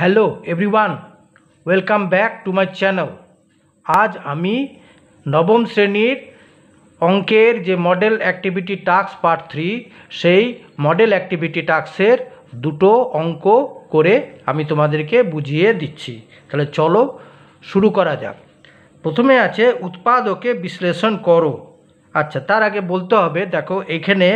hello everyone welcome back to my channel আজ আমি নবম শ্রেণীর অঙ্কের যে model activity task part three সেই মডেল অ্যাক্টিভিটি টাস্কের দুটো অঙ্ক করে আমি তোমাদেরকে বুঝিয়ে দিচ্ছি তাহলে চলো শুরু করা যাক প্রথমে আছে উৎপাদকে বিশ্লেষণ করো আচ্ছা তার আগে বলতে হবে দেখো এখানে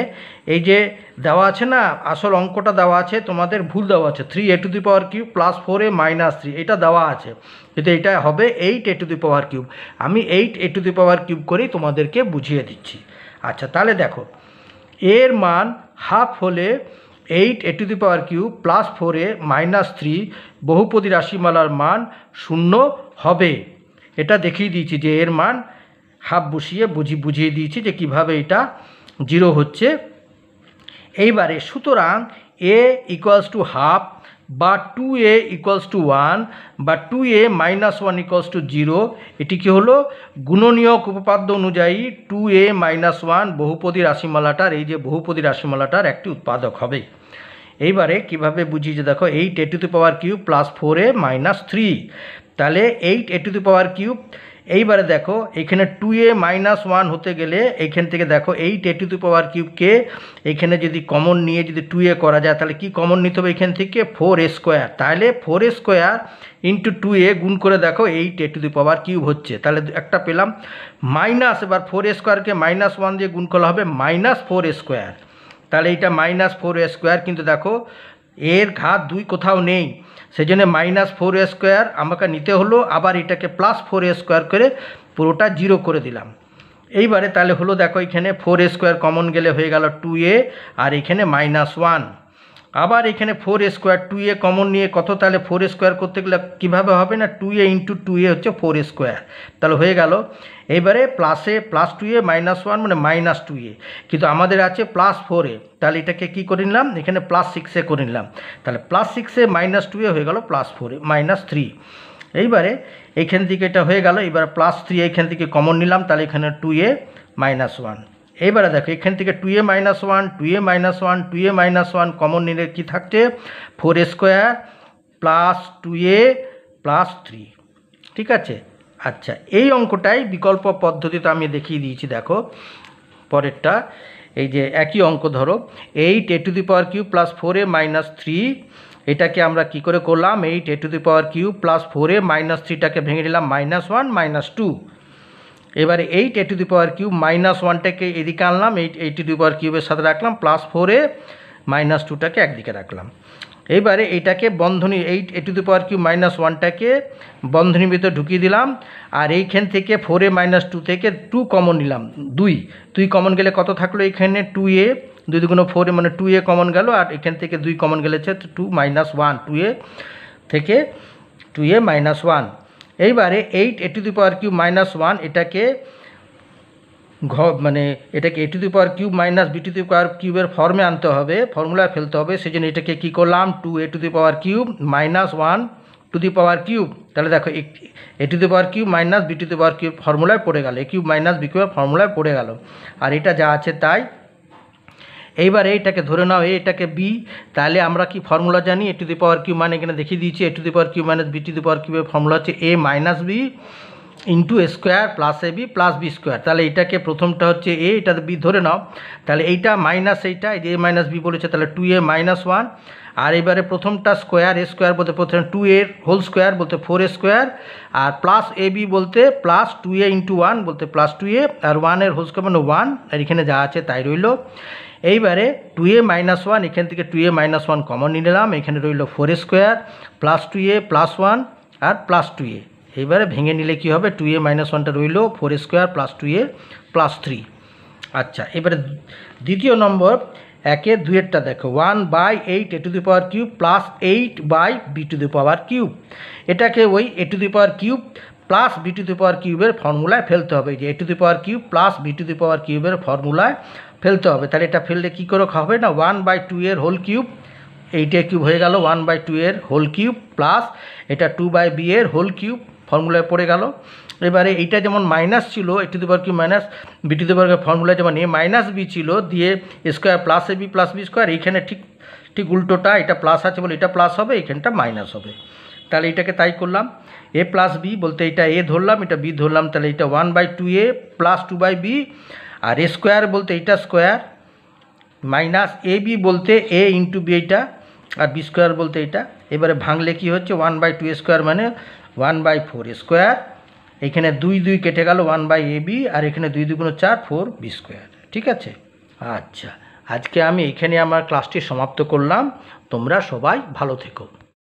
এই যে দেওয়া আছে না আসল অঙ্কটা দেওয়া আছে তোমাদের ভুল দেওয়া আছে three a to the power cube plus four A minus three এটা দেওয়া আছে কিন্তু এটা হবে eight A to the power cube আমি eight A to the power cube করেই তোমাদেরকে বুঝিয়ে দিচ্ছি আচ্ছা তাহলে দেখো এর মান হাফ হলে eight A to the power cube plus four A minus three বহুপদী রাশিমালার মান শূন্য হবে এটা দেখিয়ে দিয়েছি যে এর মান হাফ বসিয়ে বুঝি বুঝিয়ে দিয়েছি যে কিভাবে এটা জিরো হচ্ছে এইবারে সুতরাং এ ইকুয়ালস টু হাফ বা two a equals to one বা two a minus one equals to zero এটি কী হলো গুণনীয়ক উপপাদ্য অনুযায়ী টু এ মাইনাস ওয়ান বহুপদী রাশিমালাটার এই যে বহুপদী রাশিমালাটার একটি উৎপাদক হবে এইবারে কিভাবে বুঝি যে দেখো eight A to the power cube plus four A minus three তাহলে eight A to the power cube এইবারে দেখো এখানে টু এ মাইনাস ওয়ান হতে গেলে এইখান থেকে দেখো এইট এ টু পাওয়ার কিউবকে এখানে যদি কমন নিয়ে যদি টু এ করা যায় তাহলে কি কমন নিতে হবে এখান থেকে ফোর এ স্কোয়ার তাহলে four a square into two a গুণ করে দেখো eight A to power cube হচ্ছে তাহলে একটা পেলাম মাইনাস এবার ফোর এ স্কোয়ারকে মাইনাস ওয়ান দিয়ে গুণ করা হবে মাইনাস ফোর এ স্কোয়ার তাহলে এইটা মাইনাস ফোর এ স্কোয়ার কিন্তু দেখো এর ঘাত দুই কোথাও নেই সেজন্য মাইনাস ফোর স্কোয়ার আমাকে নিতে হলো আবার এটাকে প্লাস ফোর স্কোয়ার করে পুরোটা জিরো করে দিলাম এইবারে তাহলে হলো দেখো এখানে ফোর স্কোয়ার কমন গেলে হয়ে গেল টু এ আর এখানে মাইনাস ওয়ান আবার এখানে four square two a common নিয়ে কত তাহলে ফোর স্কোয়ার করতে গেলে কীভাবে হবে না two a into two a হচ্ছে ফোর স্কোয়ার তাহলে হয়ে গেল এবারে প্লাসে plus two a minus one মানে মাইনাস টু এ কিন্তু আমাদের আছে প্লাস ফোর এ তাহলে এটাকে কী করে নিলাম এখানে প্লাস সিক্সে করে নিলাম তাহলে প্লাস সিক্সে মাইনাস টু এ হয়ে গেল প্লাস ফোর এ মাইনাস থ্রি এইবারে এইখান থেকে এটা হয়ে গেল এবার প্লাস থ্রি এইখান থেকে কমন নিলাম তাহলে এখানে টু এ মাইনাস ওয়ান এবারে দেখো এখান থেকে two a minus one two a minus one two a minus one common নিলে কী থাকছে four square plus two a plus three ঠিক আছে আচ্ছা এই অঙ্কটাই বিকল্প পদ্ধতিতে আমি দেখিয়ে দিয়েছি দেখো পরেরটা এই যে একই অঙ্ক ধরো eight A to the power Q plus four A minus থ্রি এটাকে আমরা কি করে করলাম এইট এ to the power Q plus four এ মাইনাস থ্রিটাকে ভেঙে নিলাম মাইনাস ওয়ান মাইনাস টু এবারে eight A to the power cube minus ওয়ানটাকে এদিকে আনলাম eight eight to the power কিউবের সাথে রাখলাম প্লাস ফোরে মাইনাস টুটাকে একদিকে রাখলাম এইবারে এইটাকে বন্ধনী eight A to the power cube minus ওয়ানটাকে বন্ধনীর ভিতরে ঢুকিয়ে দিলাম আর এইখান থেকে ফোরে মাইনাস টু থেকে টু কমন নিলাম দুই দুই কমন গেলে কত থাকলো এইখানে টু এ দুই দুগুণ ফোরে মানে টু এ কমন গেল আর এখান থেকে দুই কমন গেলেছে two minus one two a থেকে টু এ মাইনাস ওয়ান এইবারে eight A to the power cube minus one এটাকে ঘ মানে এটাকে a to the power cube minus b to the power কিউবের ফর্মে আনতে হবে ফর্মুলায় ফেলতে হবে সেই জন্য এটাকে কী করলাম two a to the power cube minus one to the power cube তাহলে দেখো a to the power cube minus b to the power cube ফর্মুলায় পড়ে গেল এ কিউব মাইনাস বি কিউবের ফর্মুলায় পড়ে গেল আর এটা যা আছে তাই এইবার এইটাকে ধরে নাও এটাকে বি তাহলে আমরা কি ফর্মুলা জানি এ টু দি পাওয়ার কিউ মানে এখানে দেখিয়ে দিয়েছি a to the power cube minus b to the power cube formula হচ্ছে a minus b into square plus a b plus b square তাহলে এটাকে প্রথমটা হচ্ছে এ এটা বি ধরে নাও তাহলে এইটা মাইনাস এইটা যে এ মাইনাস বি বলেছে তাহলে টু এ মাইনাস ওয়ান আর এবারে প্রথমটা স্কোয়ার এ স্কোয়ার বলতে প্রথমে টু এর হোল স্কোয়ার বলতে ফোর এ স্কোয়ার আর প্লাস এ বি বলতে plus two a into one বলতে প্লাস টু এ আর ওয়ানের হোল স্কোয়ার মানে ওয়ান আর এখানে যা আছে তাই রইল এইবারে টু এ মাইনাস ওয়ান এখান থেকে two a minus one common নিলাম এখানে রইল four square plus two a plus one আর প্লাস টু এ এইবারে ভেঙে নিলে কি হবে টু এ মাইনাস ওয়ানটা রইল four square plus two a plus three আচ্ছা এবারে দ্বিতীয় নম্বর একে দুয়েরটা দেখো one by eight A to the power cube plus eight by b to the power cube এটাকে ওই a to the power cube plus b to the power কিউবের ফর্মুলায় ফেলতে হবে যে a to the power cube plus b to the power কিউবের ফর্মুলায় ফেলতে হবে তাহলে এটা ফেললে কী করে হবে না ওয়ান বাই টু এর হোল কিউব এইটে কিউব হয়ে গেল ওয়ান বাই টু এর হোল কিউব প্লাস এটা টু বাই বি এর হোল কিউব ফর্মুলায় পড়ে গেল এবারে এইটা যেমন মাইনাস ছিল এটি দু পাওয়ার কিউ মাইনাস বিটি দু পাওয়ার ফর্মুলা যেমন এ মাইনাস বি ছিল দিয়ে square plus a b plus b square এইখানে ঠিক ঠিক উল্টোটা এটা প্লাস আছে বলে এটা প্লাস হবে এখানটা মাইনাস হবে তাহলে এটাকে তাই করলাম এ প্লাস বি বলতে এটা এ ধরলাম এটা বি ধরলাম তাহলে এটা one by two a plus two by b আর এ স্কোয়ার বলতে এটা স্কোয়ার মাইনাস এ বি বলতে এ ইন্টু বি এইটা আর বি স্কোয়ার বলতে এটা এবারে ভাঙলে কি হচ্ছে ওয়ান বাই টু স্কোয়ার মানে ওয়ান বাই ফোর স্কোয়ার এখানে দুই দুই কেটে গেল ওয়ান বাই এ বি আর এখানে দুই দুই কোনো চার ফোর বি স্কোয়ার ঠিক আছে আচ্ছা আজকে আমি এখানে আমার ক্লাসটি সমাপ্ত করলাম তোমরা সবাই ভালো থেকো